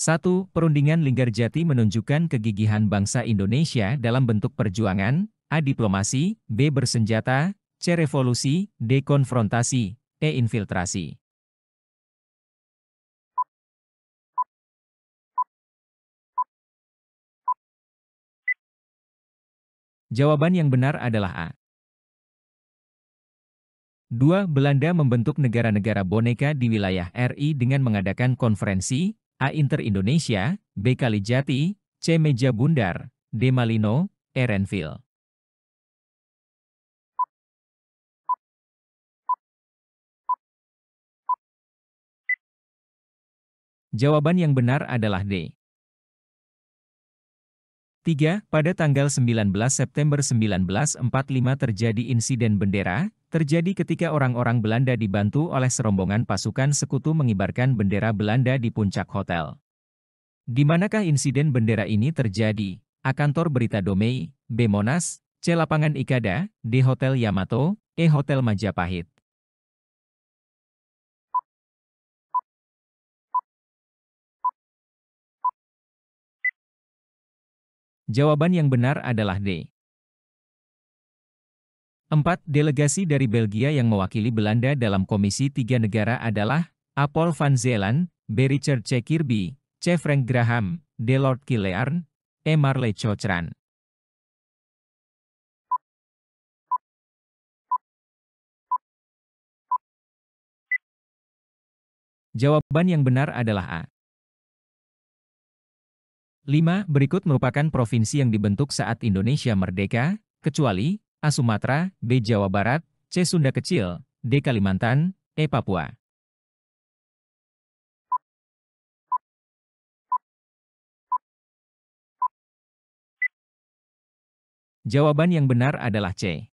1. Perundingan Linggarjati menunjukkan kegigihan bangsa Indonesia dalam bentuk perjuangan, A. Diplomasi, B. Bersenjata, C. Revolusi, D. Konfrontasi, E. Infiltrasi. Jawaban yang benar adalah A. 2. Belanda membentuk negara-negara boneka di wilayah RI dengan mengadakan konferensi, A. Inter Indonesia, B. Kalijati, C. Meja Bundar, D. Malino, Erenville. Jawaban yang benar adalah D. 3. Pada tanggal 19 September 1945 terjadi insiden bendera, terjadi ketika orang-orang Belanda dibantu oleh serombongan pasukan sekutu mengibarkan bendera Belanda di puncak hotel. Di manakah insiden bendera ini terjadi? A kantor berita Domei, B Monas, C lapangan Ikada, D Hotel Yamato, E Hotel Majapahit. Jawaban yang benar adalah D. Empat delegasi dari Belgia yang mewakili Belanda dalam Komisi Tiga Negara adalah Apol van Zeeland, Berichard C. Kirby, C. Frank Graham, Delord Killearn, E. Marley Cochran. Jawaban yang benar adalah A. 5. Berikut merupakan provinsi yang dibentuk saat Indonesia merdeka, kecuali A. Sumatera, B. Jawa Barat, C. Sunda Kecil, D. Kalimantan, E. Papua. Jawaban yang benar adalah C.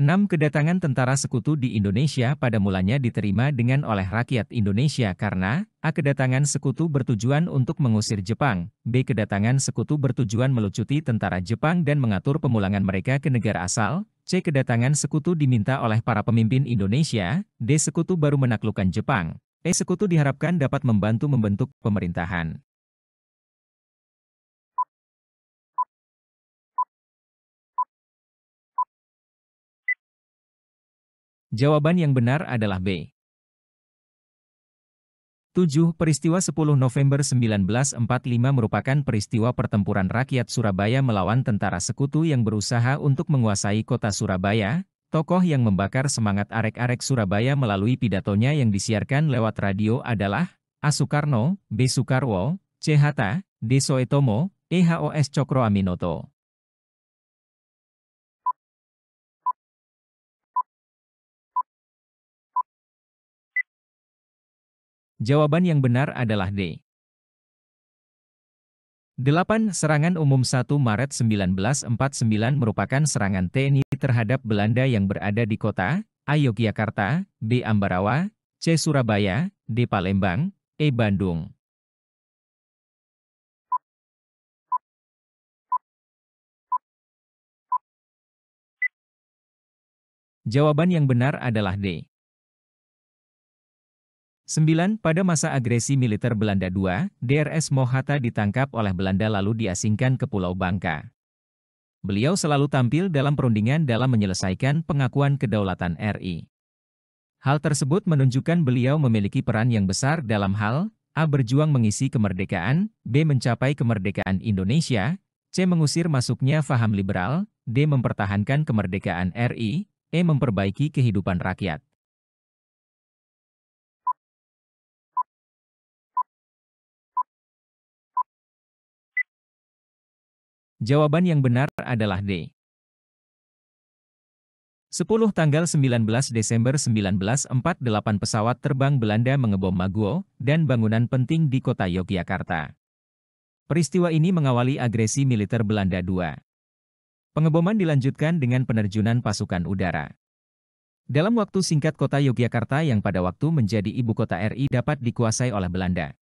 6. Kedatangan tentara sekutu di Indonesia pada mulanya diterima dengan oleh rakyat Indonesia karena A. Kedatangan sekutu bertujuan untuk mengusir Jepang, B. Kedatangan sekutu bertujuan melucuti tentara Jepang dan mengatur pemulangan mereka ke negara asal, C. Kedatangan sekutu diminta oleh para pemimpin Indonesia, D. Sekutu baru menaklukkan Jepang. E. Sekutu diharapkan dapat membantu membentuk pemerintahan. Jawaban yang benar adalah B. 7. Peristiwa 10 November 1945 merupakan peristiwa pertempuran rakyat Surabaya melawan tentara sekutu yang berusaha untuk menguasai kota Surabaya, tokoh yang membakar semangat arek-arek Surabaya melalui pidatonya yang disiarkan lewat radio adalah A. Soekarno, B. Soekarwo, C. Hatta, D. Soetomo, E. H. O. S. Cokro Aminoto. Jawaban yang benar adalah D. 8. Serangan umum 1 Maret 1949 merupakan serangan TNI terhadap Belanda yang berada di kota A. Yogyakarta, B. Ambarawa, C. Surabaya, D. Palembang, E. Bandung. Jawaban yang benar adalah D. 9. Pada masa agresi militer Belanda II, DRS Mohata ditangkap oleh Belanda lalu diasingkan ke Pulau Bangka. Beliau selalu tampil dalam perundingan dalam menyelesaikan pengakuan kedaulatan RI. Hal tersebut menunjukkan beliau memiliki peran yang besar dalam hal A. Berjuang mengisi kemerdekaan, B. Mencapai kemerdekaan Indonesia, C. Mengusir masuknya faham liberal, D. Mempertahankan kemerdekaan RI, E. Memperbaiki kehidupan rakyat. Jawaban yang benar adalah D. 10 tanggal 19 Desember 1948 pesawat terbang Belanda mengebom Maguwo dan bangunan penting di kota Yogyakarta. Peristiwa ini mengawali agresi militer Belanda II. Pengeboman dilanjutkan dengan penerjunan pasukan udara. Dalam waktu singkat kota Yogyakarta yang pada waktu menjadi ibu kota RI dapat dikuasai oleh Belanda.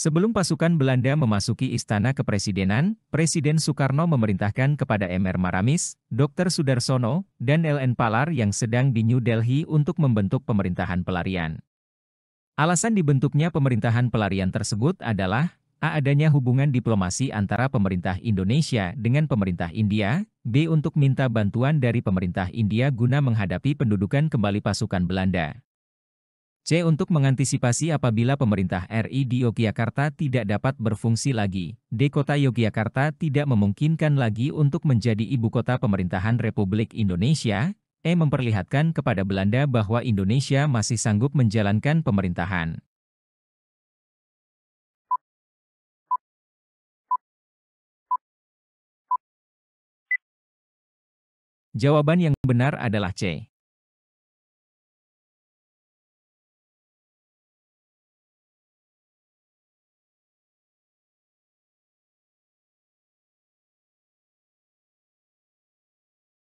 Sebelum pasukan Belanda memasuki Istana Kepresidenan, Presiden Soekarno memerintahkan kepada MR Maramis, Dr. Sudarsono, dan LN Palar yang sedang di New Delhi untuk membentuk pemerintahan pelarian. Alasan dibentuknya pemerintahan pelarian tersebut adalah A. Adanya hubungan diplomasi antara pemerintah Indonesia dengan pemerintah India, B. Untuk minta bantuan dari pemerintah India guna menghadapi pendudukan kembali pasukan Belanda. C. Untuk mengantisipasi apabila pemerintah RI di Yogyakarta tidak dapat berfungsi lagi. D. Kota Yogyakarta tidak memungkinkan lagi untuk menjadi ibu kota pemerintahan Republik Indonesia. E. Memperlihatkan kepada Belanda bahwa Indonesia masih sanggup menjalankan pemerintahan. Jawaban yang benar adalah C.